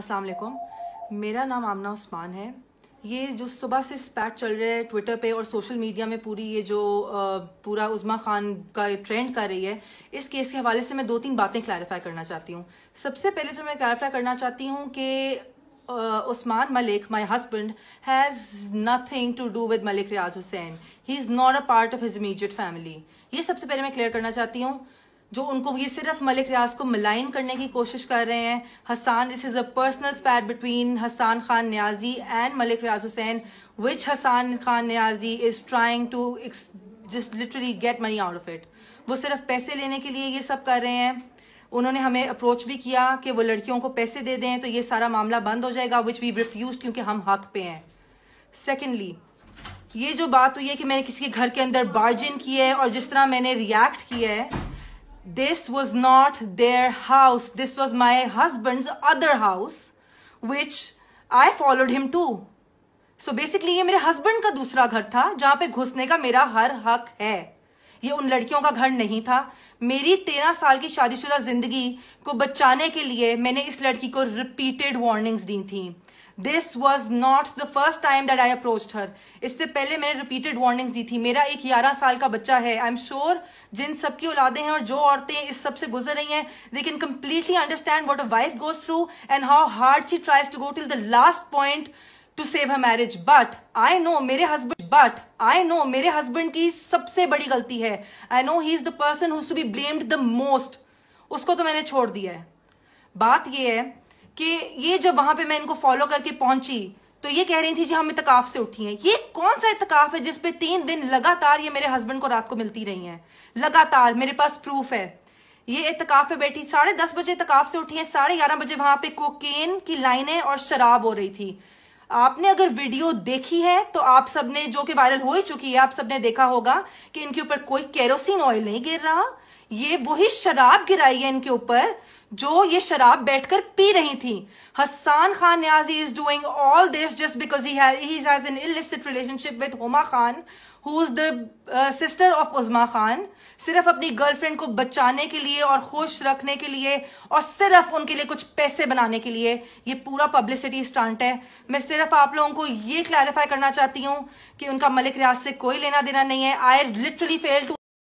अस्सलाम वालेकुम मेरा नाम आमना उस्मान है ये जो सुबह से स्पैट चल रहा है ट्विटर पे और सोशल मीडिया में पूरी ये जो पूरा उज़मा खान का ट्रेंड कर रही है इस केस के हवाले से मैं दो तीन बातें क्लैरिफाई करना चाहती हूँ सबसे पहले जो मैं क्लैरिफाई करना चाहती हूँ कि Usman Malik my husband has nothing to do with Malik Riaz Hussain he is not a part of his immediate family ये सबसे पहले मैं क्लियर करना चाहती हूँ जो उनको ये सिर्फ मलिक रियाज को मलाइन करने की कोशिश कर रहे हैं Hassan this is a personal affair between Hassan Khan Niazi and Malik Riaz Hussain which Hassan Khan Niazi is trying to just literally get money out of it वो सिर्फ पैसे लेने के लिए ये सब कर रहे हैं उन्होंने हमें अप्रोच भी किया कि वो लड़कियों को पैसे दे दें तो ये सारा मामला बंद हो जाएगा विच वी रिफ्यूज क्योंकि हम हक पे हैं सेकेंडली ये जो बात हुई है कि मैंने किसी के घर के अंदर बार्जिन की है और जिस तरह मैंने रिएक्ट किया है this was not their house. This was my husband's other house, which I followed him to. so basically ye mere husband ka dusra ghar tha jahan pe ghusne ka mera har hak hai ये उन लड़कियों का घर नहीं था मेरी तेरह साल की शादीशुदा जिंदगी को बचाने के लिए मैंने इस लड़की को रिपीटेड वार्निंग्स दी थी this was not the first time that I approach her इससे पहले मैंने रिपीटेड वार्निंग्स दी थी मेरा एक ग्यारह साल का बच्चा है आई एम श्योर जिन सबकी औलादे हैं और जो औरतें इस सबसे गुजर रही हैं they can completely understand what a wife goes through and how hard she tries to go till the last point to save a marriage but I know मेरे हस्बैंड बट आई नो मेरे husband की सबसे बड़ी गलती है I know he is the person who's to be blamed the most उसको तो मैंने छोड़ दिया है बात यह है कि ये जब वहां पे मैं इनको फॉलो करके पहुंची तो ये कह रही थी जी हम इतकाफ से उठी हैं ये कौन सा इतकाफ है जिसपे तीन दिन लगातार ये मेरे हस्बैंड को रात को मिलती रही हैं लगातार मेरे पास प्रूफ है ये इतकाफ पे बैठी साढ़े दस बजे इतकाफ से उठी है साढ़े ग्यारह बजे वहां पे कोकेन की लाइनें और शराब हो रही थी आपने अगर वीडियो देखी है तो आप सबने जो कि वायरल हो ही चुकी है आप सबने देखा होगा कि इनके ऊपर कोई केरोसिन ऑयल नहीं गिर रहा ये वही शराब गिराई है इनके ऊपर जो ये शराब बैठकर पी रही थी Hassan Khan Niazi is doing all this just because he has an illicit relationship with Homa Khan who is the sister of Uzma Khan सिर्फ अपनी गर्लफ्रेंड को बचाने के लिए और खुश रखने के लिए और सिर्फ उनके लिए कुछ पैसे बनाने के लिए ये पूरा पब्लिसिटी स्टांट है मैं सिर्फ आप लोगों को ये क्लैरिफाई करना चाहती हूँ कि उनका मलिक रियाज से कोई लेना देना नहीं है आई लिटरली फेल टू